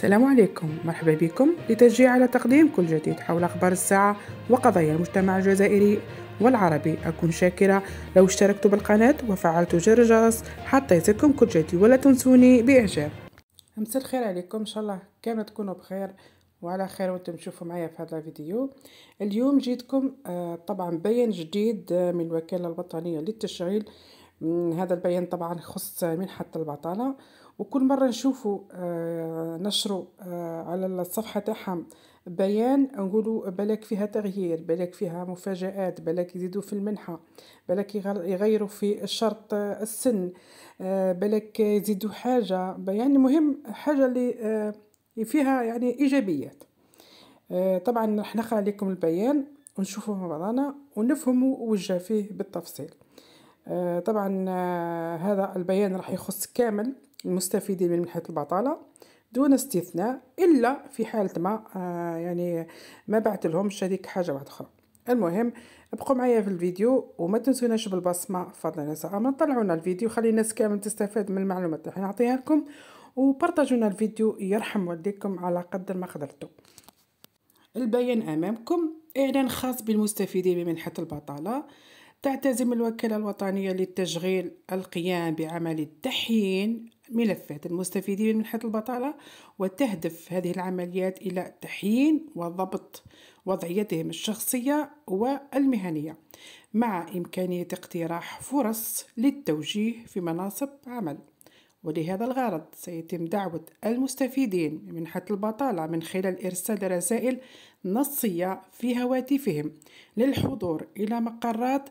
السلام عليكم مرحبا بكم لتشجيع على تقديم كل جديد حول أخبار الساعة وقضايا المجتمع الجزائري والعربي أكون شاكرة لو اشتركتوا بالقناة وفعلتوا زر الجرس حتى يصلكم كل جديد ولا تنسوني بإعجاب مساء الخير عليكم إن شاء الله كامل تكونوا بخير وعلى خير وانتم تشوفوا معايا في هذا الفيديو اليوم جيتكم آه، طبعا بيان جديد آه، من الوكالة الوطنية للتشغيل هذا البيان طبعا خص منحة البطالة وكل مرة نشوفوا آه، نشروا آه، على الصفحة تاعهم بيان نقولوا بلاك فيها تغيير بلاك فيها مفاجآت بلاك يزيدوا في المنحة بلاك يغيروا في الشرط آه، السن بلاك يزيدوا حاجة يعني مهم حاجة اللي فيها يعني إيجابيات طبعا راح نقرأ لكم البيان ونشوفوه مع بعضنا ونفهموا وجه فيه بالتفصيل طبعا هذا البيان راح يخص كامل المستفيدين من منحة البطالة دون استثناء إلا في حالة ما آه يعني ما بعت لهم هذيك حاجة واحده أخرى المهم ابقوا معايا في الفيديو وما تنسوناش بالبصمة فضلا يا زعما طلعونا الفيديو خلي الناس كامل تستفاد من المعلومات اللي نعطيها لكم وبارطاجونا الفيديو يرحم والديكم على قدر ما قدرتوا البيان أمامكم إعلان خاص بالمستفيدين من منحة البطالة تعتزم الوكالة الوطنية للتشغيل القيام بعمل التحيين ملفات المستفيدين من منحة البطالة وتهدف هذه العمليات إلى تحيين وضبط وضعيتهم الشخصية والمهنية مع إمكانية اقتراح فرص للتوجيه في مناصب عمل ولهذا الغرض سيتم دعوة المستفيدين من منحة البطالة من خلال إرسال رسائل نصية في هواتفهم للحضور إلى مقرات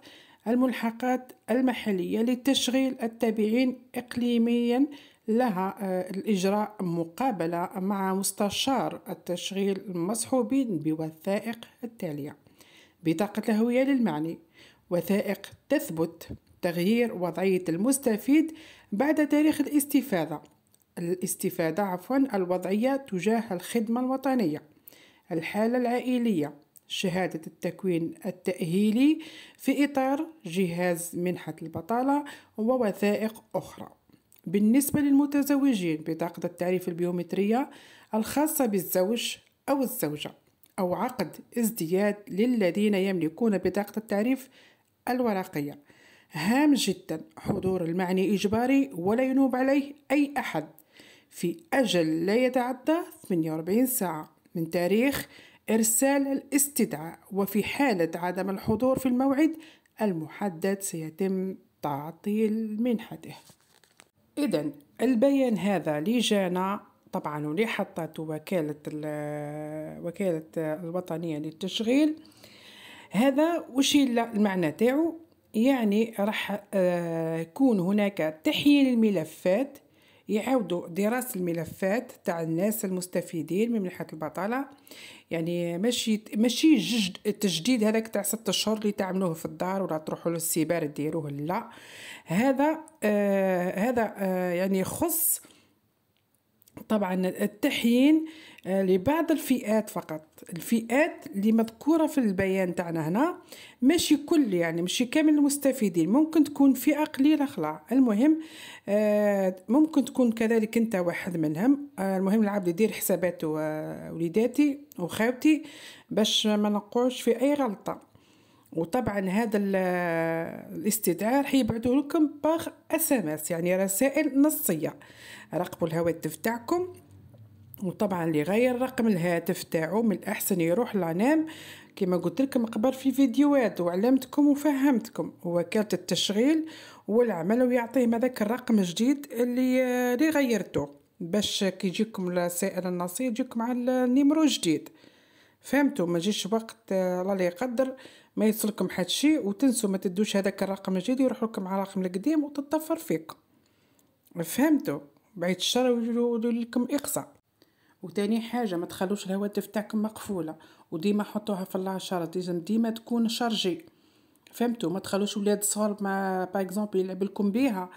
الملحقات المحلية لتشغيل التابعين إقليميا لها آه، الإجراء مقابلة مع مستشار التشغيل المصحوبين بوثائق التالية بطاقة الهوية للمعني وثائق تثبت تغيير وضعية المستفيد بعد تاريخ الاستفادة الاستفادة عفوا الوضعية تجاه الخدمة الوطنية الحالة العائلية شهادة التكوين التأهيلي في إطار جهاز منحة البطالة ووثائق أخرى بالنسبة للمتزوجين بطاقة التعريف البيومترية الخاصة بالزوج أو الزوجة أو عقد ازدياد للذين يملكون بطاقة التعريف الورقية هام جدا حضور المعني إجباري ولا ينوب عليه أي أحد في أجل لا يتعدى 48 ساعة من تاريخ إرسال الاستدعاء وفي حالة عدم الحضور في الموعد المحدد سيتم تعطيل منحته إذا البيان هذا اللي جانا طبعا واللي حطته وكالة وكالة الوطنية للتشغيل هذا وش المعنى تاعو يعني راح آه، يكون هناك تحيين الملفات يعاودوا دراسة الملفات تاع الناس المستفيدين من منحة البطالة يعني ماشي ماشي جد التجديد هذاك تاع ست اشهر اللي تعملوه في الدار ولا تروحوا للسيبار ديروه لا هذا آه هذا آه يعني يخص طبعا التحيين آه، لبعض الفئات فقط الفئات اللي مذكوره في البيان تاعنا هنا ماشي كل يعني ماشي كامل المستفيدين ممكن تكون فئه قليله خلع المهم آه، ممكن تكون كذلك انت واحد منهم آه، المهم العبد يدير حساباته وليداتي وخاوتي باش ما نقعوش في اي غلطه وطبعا هذا الاستدعاء راح يبعثوا لكم باغ اس ام اس يعني رسائل نصيه راقبوا الهواتف تاعكم وطبعا اللي غير رقم الهاتف تاعو من الاحسن يروح لانام كما قلت لكم قبل في فيديوهات وعلمتكم وفهمتكم وكاله التشغيل والعمل ويعطيهم هذاك الرقم الجديد اللي آه، اللي غيرته باش كي يجيكم رسائل النصير يجيكم على النيمرو جديد فهمتوا ما جيش وقت آه، الله لا يقدر ما يصلكم حد شيء وتنسوا ما تدوش هذاك الرقم الجديد يروح لكم على الرقم القديم وتتطفر فيكم فهمتوا بعيد الشر ويقولوا لكم اقصى وتاني حاجه ما تخلوش الهواتف تاعكم مقفوله وديما حطوها في العشرة لازم ديما تكون شارجي فهمتوا ما تخلوش ولاد صغار ما با اكزومبل يلعب لكم بيها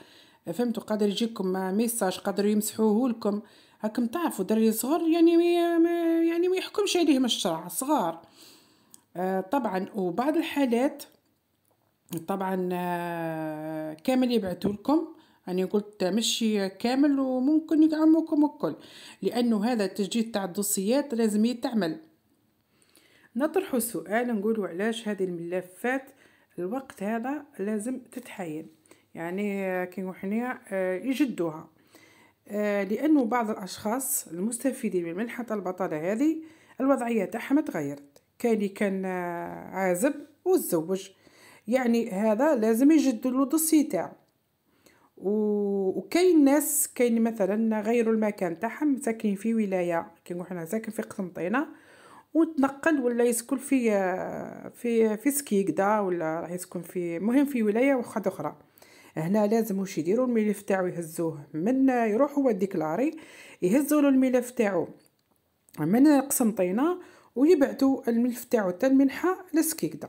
فهمتوا قادر يجيكم ميساج قادر يمسحوه لكم هاكم تعرفوا دري صغار يعني ما يعني ما يحكمش عليهم الشرع صغار آه طبعا وبعض الحالات طبعا آه كامل يبعثوا لكم أنا قلت مشي كامل وممكن يدعموكم الكل لأنه هذا التجديد تاع الدوسيات لازم يتعمل نطرح سؤال نقول علاش هذه الملفات الوقت هذا لازم تتحايل يعني كي حنا آه، يجدوها آه، لأنه بعض الأشخاص المستفيدين من منحة البطالة هذه الوضعية تاعها ما تغيرت كان اللي كان عازب وتزوج يعني هذا لازم يجدد له الدوسي تاعو وكاين ناس كاين مثلا غيروا المكان تاعهم ساكنين في ولايه كنقول حنا ساكن في قسنطينه وتنقل ولا يسكن في في في سكيكدا ولا راح يسكن في مهم في ولايه واحده اخرى هنا لازم واش يديروا الملف تاعو يهزوه من يروح هو ديكلاري يهزوا له الملف تاعو من قسنطينه ويبعثوا الملف تاعو تاع المنحه لسكيكدا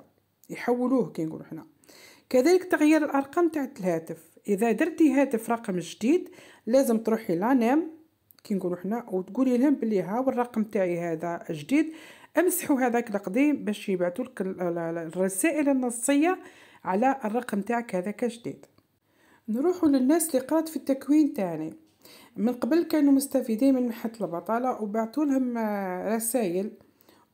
يحولوه كي نقولوا حنا كذلك تغيير الارقام تاع الهاتف اذا درتي هاتف رقم جديد لازم تروحي لانام كي نقولوا حنا وتقولي لهم بلي ها الرقم تاعي هذا جديد امسحوا هذاك القديم باش يبعثوا لك الرسائل النصيه على الرقم تاعك هذاك جديد نروحوا للناس اللي قرات في التكوين تاعي من قبل كانوا مستفيدين من محط البطاله وبعثوا لهم آه، رسائل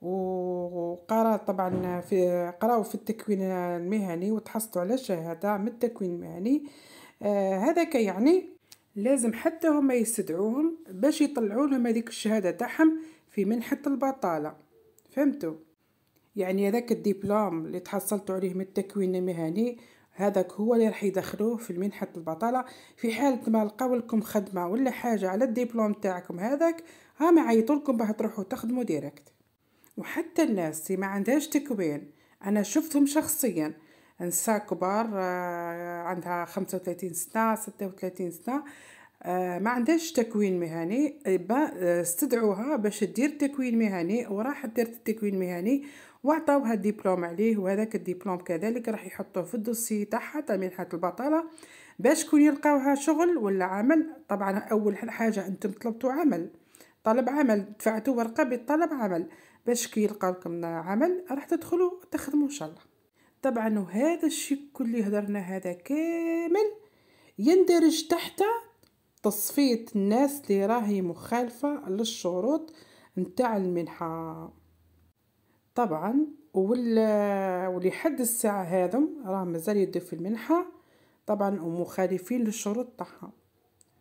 وقرا طبعا في قراو في التكوين المهني وتحصلوا على شهاده من التكوين المهني آه هذا كيعني لازم حتى هما يستدعوهم باش يطلعوا لهم هذيك الشهاده تاعهم في منحه البطاله فهمتوا يعني هذاك الدبلوم اللي تحصلتوا عليه من التكوين المهني هذاك هو اللي راح يدخلوه في منحة البطالة في حال ما لقاو لكم خدمة ولا حاجة على الدبلوم تاعكم هذاك ها ما عيطولكم باه تروحوا تخدموا ديريكت وحتى الناس اللي ما عندهاش تكوين انا شفتهم شخصيا نساء كبار آه، عندها خمسة وثلاثين سنة ستة وثلاثين سنة آه، ما عندهاش تكوين مهني آه، استدعوها باش دير تكوين مهني وراح دير التكوين مهني وعطاوها الدبلوم عليه وهذاك الدبلوم كذلك راح يحطوه في الدوسي تاعها تاع منحه البطاله باش كون يلقاوها شغل ولا عمل طبعا اول حاجه انتم طلبتوا عمل طلب عمل دفعتوا ورقه بطلب عمل باش كي يلقاوكم عمل راح تدخلوا تخدموا ان شاء الله طبعا وهذا كل اللي هدرنا هذا كامل يندرج تحت تصفية الناس اللي راهي مخالفة للشروط نتاع المنحة طبعا ولا ولحد الساعة هذم راه مازال يدو في المنحة طبعا ومخالفين للشروط تاعها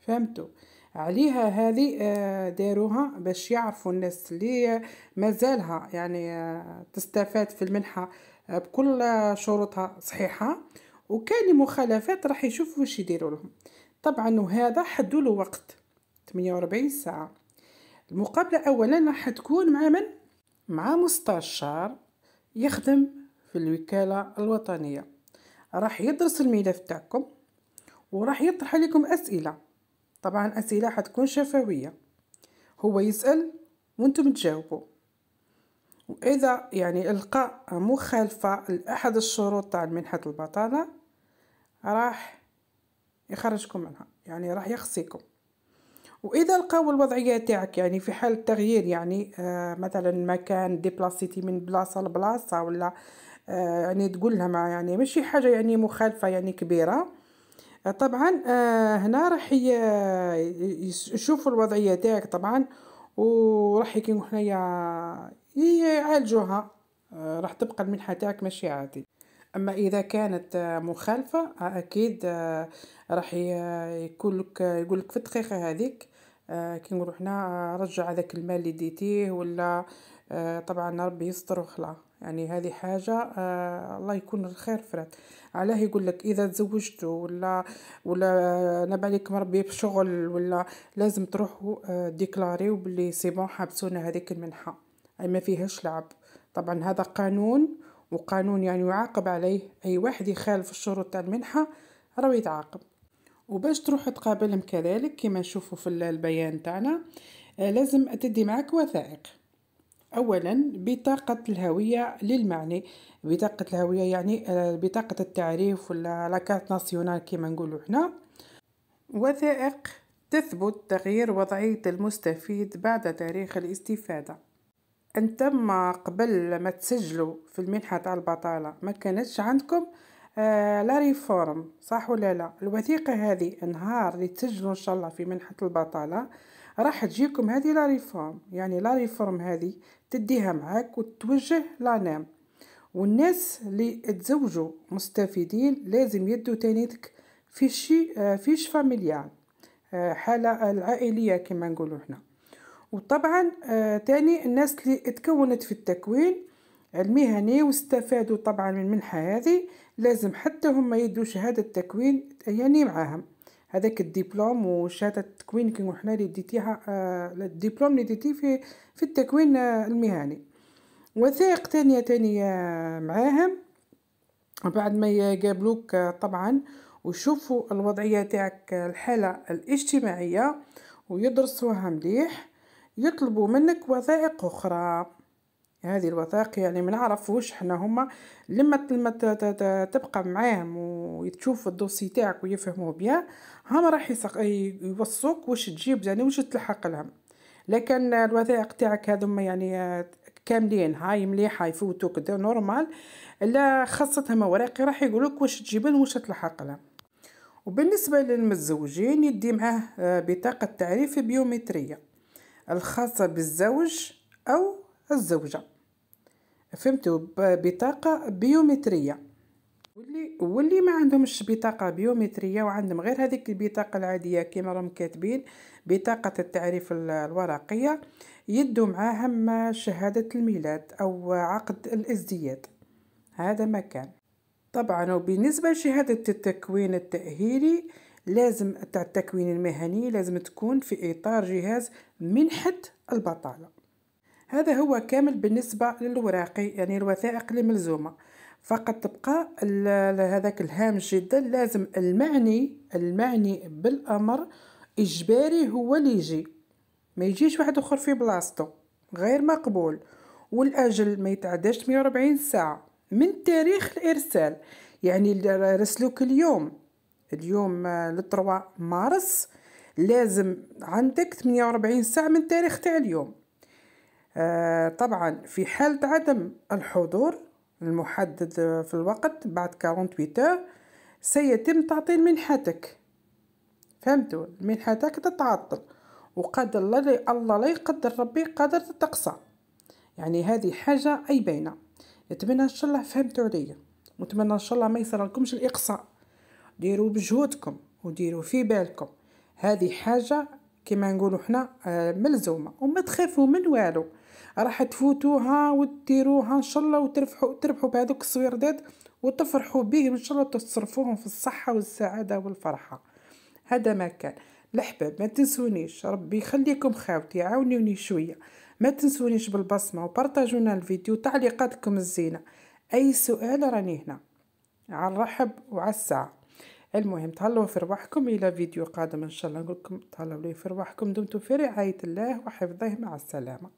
فهمتوا عليها هذه آه، داروها باش يعرفوا الناس اللي مازالها يعني آه، تستفاد في المنحة بكل شروطها صحيحه وكان مخالفات راح يشوفوا واش يديروا لهم طبعا وهذا حدوا له وقت 48 ساعه المقابله اولا راح تكون مع من مع مستشار يخدم في الوكاله الوطنيه راح يدرس الملف تاعكم وراح يطرح لكم اسئله طبعا اسئله حتكون شفويه هو يسال وانتم تجاوبوا وإذا يعني ألقى مخالفة لأحد الشروط تاع منحة البطالة راح يخرجكم منها يعني راح يخصيكم واذا لقاو الوضعيه تاعك يعني في حال التغيير يعني آه مثلا مكان ديبلاسيتي من بلاصه لبلاصه ولا آه يعني تقول لها يعني ماشي حاجه يعني مخالفه يعني كبيره آه طبعا آه هنا راح يشوفوا الوضعيه تاعك طبعا وراح يكون هنايا يعالجوها آه، راح تبقى المنحة تاعك ماشي عادي اما اذا كانت آه، مخالفة آه، اكيد راح يكون لك يقول لك في الدقيقة هذيك كي نقولوا حنا رجع هذاك المال اللي ديتيه ولا طبعا ربي يستر وخلا يعني هذه حاجة الله يكون الخير فرات علاه يقول لك إذا تزوجت ولا ولا نبع عليك مربي بشغل ولا لازم تروحوا ديكلاريو بلي سي بون حابسونا هذيك المنحة أي ما فيهاش لعب طبعا هذا قانون وقانون يعني يعاقب عليه أي واحد يخالف الشروط تاع المنحة راه يتعاقب وباش تروح تقابلهم كذلك كما نشوفوا في البيان تاعنا آه، لازم تدي معك وثائق اولا بطاقه الهويه للمعني بطاقه الهويه يعني آه، بطاقه التعريف ولا لاكارت ناسيونال كما نقولوا هنا وثائق تثبت تغيير وضعيه المستفيد بعد تاريخ الاستفاده انت ما قبل ما تسجلوا في المنحه تاع البطاله ما كانتش عندكم آه لا ريفورم صح ولا لا الوثيقه هذه نهار اللي تسجلوا ان شاء الله في منحه البطاله راح تجيكم هذه لا ريفورم يعني لا ريفورم هذه تديها معاك وتوجه لانام والناس اللي تزوجوا مستفيدين لازم يدوا تانيتك فيشي آه، فيش فاميليال آه، حاله العائليه كما نقولوا هنا وطبعا آه، تاني الناس اللي اتكونت في التكوين المهني واستفادوا طبعا من المنحة هذه لازم حتى هم يدوا شهادة تكوين يعني معاهم هذاك الدبلوم وشهادة التكوين كيما حنا اللي ديتيها آه، الدبلوم اللي ديتيه في في التكوين آه، المهني وثائق تانية تانية معاهم بعد ما يقابلوك طبعا وشوفوا الوضعية تاعك الحالة الاجتماعية ويدرسوها مليح يطلبوا منك وثائق أخرى هذه الوثائق يعني ما نعرفوش حنا هما لما لما تبقى معاهم وتشوف الدوسي تاعك ويفهموا بيها هما راح يوصوك واش تجيب يعني واش تلحق لهم لكن الوثائق تاعك هذوما يعني كاملين هاي مليحه يفوتوك نورمال الا خاصتهم اوراقي راح يقولوك واش تجيب واش تلحق لهم وبالنسبه للمتزوجين يدي معاه آه، بطاقه تعريف بيومتريه الخاصة بالزوج أو الزوجة فهمتوا بطاقة بيومترية واللي واللي ما عندهمش بطاقه بيومتريه وعندهم غير هذيك البطاقه العاديه كما راهم كاتبين بطاقه التعريف الورقيه يدوا معاهم شهاده الميلاد او عقد الازدياد هذا ما كان طبعا وبالنسبه لشهاده التكوين التاهيلي لازم تاع التكوين المهني لازم تكون في إطار جهاز منحة البطالة هذا هو كامل بالنسبة للوراقي يعني الوثائق الملزومة فقط تبقى هذاك الهام جدا لازم المعني المعني بالأمر إجباري هو اللي يجي ما يجيش واحد اخر في بلاصتو غير مقبول والاجل ما يتعداش 140 ساعه من تاريخ الارسال يعني رسلوك اليوم اليوم آه، لتروا مارس لازم عندك 48 ساعة من تاريخ تاع اليوم آه طبعا في حالة عدم الحضور المحدد آه، في الوقت بعد 48 سيتم تعطيل منحتك فهمتوا منحتك تتعطل وقد الله الله لا يقدر ربي قدر تقصى يعني هذه حاجة أي باينة نتمنى إن شاء الله فهمتوا عليا ونتمنى إن شاء الله ما يصير لكمش الإقصاء ديروا بجهودكم وديروا في بالكم هذه حاجه كما نقولوا حنا آه، ملزومه وما تخافوا من والو راح تفوتوها وتديروها ان شاء الله وتربحوا تربحوا بهذوك السويردات وتفرحوا بهم ان شاء الله تصرفوهم في الصحه والسعاده والفرحه هذا ما كان الاحباب ما تنسونيش ربي يخليكم خاوتي عاونوني شويه ما تنسونيش بالبصمه وبارطاجونا الفيديو تعليقاتكم الزينه اي سؤال راني هنا على الرحب وعلى الساعه المهم تهلاو في رواحكم الى فيديو قادم ان شاء الله نقولكم تهلاو لي في رواحكم دمتم في رعايه الله وحفظه مع السلامه